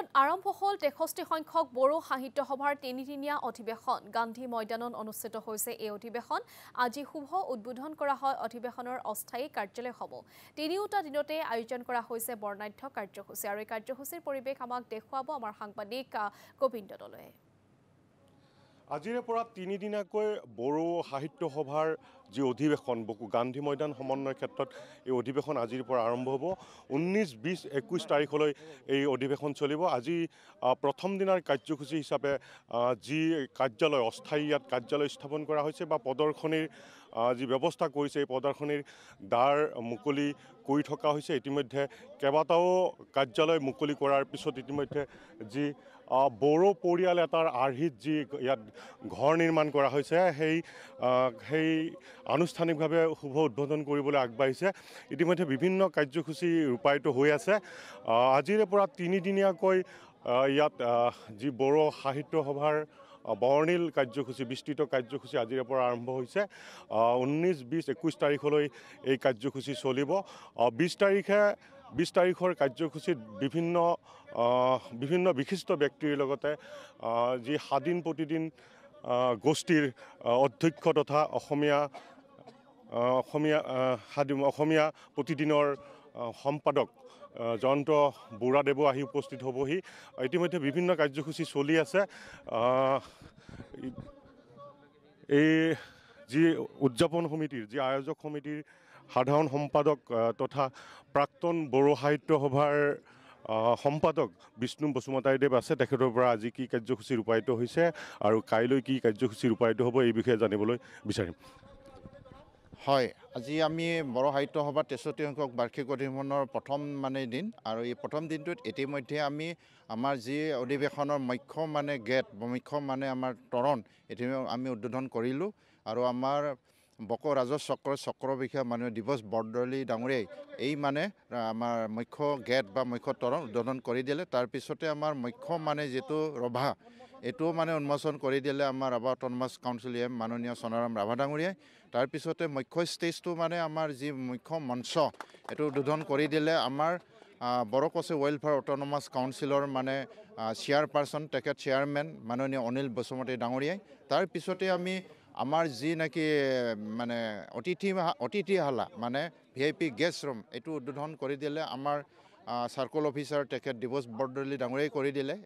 নিৰ্বাচন আৰম্ভ হ'ল তেষষ্ঠি সংখ্যক বড়ো সাহিত্য সভাৰ তিনিদিনীয়া অধিৱেশন গান্ধী ময়দানত অনুষ্ঠিত হৈছে এই অধিৱেশন আজি শুভ উদ্বোধন কৰা হয় অধিৱেশনৰ অস্থায়ী কাৰ্যালয়সমূহ তিনিওটা দিনতে আয়োজন কৰা হৈছে বৰ্ণাঢ্য কাৰ্যসূচী আৰু এই কাৰ্যসূচীৰ পৰিৱেশ আমাক দেখুৱাব আমাৰ সাংবাদিক গোবিন্দ দলৱে আজিৰে পৰা তিনিদিনাকৈ বড়ো সাহিত্য সভাৰ যি অধিৱেশন বকু গান্ধী ময়দান সমন্বয়ৰ ক্ষেত্ৰত এই অধিৱেশন আজিৰ পৰা আৰম্ভ হ'ব ঊনৈছ বিছ একৈছ তাৰিখলৈ এই অধিৱেশন চলিব আজি প্ৰথম দিনাৰ কাৰ্যসূচী হিচাপে যি কাৰ্যালয় অস্থায়ী ইয়াত কাৰ্যালয় স্থাপন কৰা হৈছে বা প্ৰদৰ্শনীৰ যি ব্যৱস্থা কৰিছে এই প্ৰদৰ্শনীৰ দ্বাৰ মুকলি কৰি থকা হৈছে ইতিমধ্যে কেইবাটাও কাৰ্যালয় মুকলি কৰাৰ পিছত ইতিমধ্যে যি বড়ো পৰিয়াল এটাৰ আৰ্হিত যি ইয়াত ঘৰ নিৰ্মাণ কৰা হৈছে সেই সেই আনুষ্ঠানিকভাৱে শুভ উদ্বোধন কৰিবলৈ আগবাঢ়িছে ইতিমধ্যে বিভিন্ন কাৰ্যসূচী ৰূপায়িত হৈ আছে আজিৰে পৰা তিনিদিনীয়াকৈ ইয়াত যি বড়ো সাহিত্য সভাৰ বৰ্ণিল কাৰ্যসূচী বিস্তৃত কাৰ্যসূচী আজিৰে পৰা আৰম্ভ হৈছে ঊনৈছ বিছ একৈছ তাৰিখলৈ এই কাৰ্যসূচী চলিব বিছ তাৰিখে বিশ তাৰিখৰ কাৰ্যসূচীত বিভিন্ন বিভিন্ন বিশিষ্ট ব্যক্তিৰ লগতে যি সাদিন প্ৰতিদিন গোষ্ঠীৰ অধ্যক্ষ তথা অসমীয়া অসমীয়া সাদিন অসমীয়া প্ৰতিদিনৰ সম্পাদক জয়ন্ত বুঢ়াদেৱো আহি উপস্থিত হ'বহি ইতিমধ্যে বিভিন্ন কাৰ্যসূচী চলি আছে এই যি উদযাপন সমিতিৰ যি আয়োজক সমিতিৰ সাধাৰণ সম্পাদক তথা প্ৰাক্তন বড়ো সাহিত্য সভাৰ সম্পাদক বিষ্ণু বসুমতাইদেব আছে তেখেতৰ পৰা আজি কি কাৰ্যসূচী ৰূপায়িত হৈছে আৰু কাইলৈ কি কাৰ্যসূচী ৰূপায়িত হ'ব এই বিষয়ে জানিবলৈ বিচাৰিম হয় আজি আমি বড়ো সাহিত্য সভাৰ তেষষ্ঠি সংখ্যক বাৰ্ষিক অধিৱেশনৰ প্ৰথম মানে দিন আৰু এই প্ৰথম দিনটোত ইতিমধ্যে আমি আমাৰ যি অধিৱেশনৰ মুখ্য মানে গেট মুখ্য মানে আমাৰ তৰণ ইতিমধ্যে আমি উদ্বোধন কৰিলোঁ আৰু আমাৰ বক ৰাজচক্ৰ চক্ৰ চক্ৰ বিষয়া মানুহ দিৱস বৰদলী ডাঙৰীয়াই এই মানে আমাৰ মুখ্য গেট বা মুখ্য তৰণ উদ্বোধন কৰি দিলে তাৰপিছতে আমাৰ মুখ্য মানে যিটো ৰভা এইটোও মানে উন্মোচন কৰি দিলে আমাৰ ৰাভা অটনমাছ কাউন্সিল এম মাননীয় সোণাৰাম ৰাভা ডাঙৰীয়াই তাৰপিছতে মুখ্য ষ্টেজটো মানে আমাৰ যি মুখ্য মঞ্চ এইটো উদ্বোধন কৰি দিলে আমাৰ বৰকছে ৱেলফেয়াৰ অট'নমাছ কাউন্সিলৰ মানে চেয়াৰপাৰ্চন তেখেত চেয়াৰমেন মাননীয় অনিল বসুমতী ডাঙৰীয়াই তাৰপিছতে আমি আমাৰ যি নেকি মানে অতিথি অতিথিশালা মানে V I P guest room এইটো উদ্বোধন কৰি দিলে আমাৰ চাৰ্কল অফিচাৰ তেখেত দিৱস বৰদলী ডাঙৰীয়াই কৰি দিলে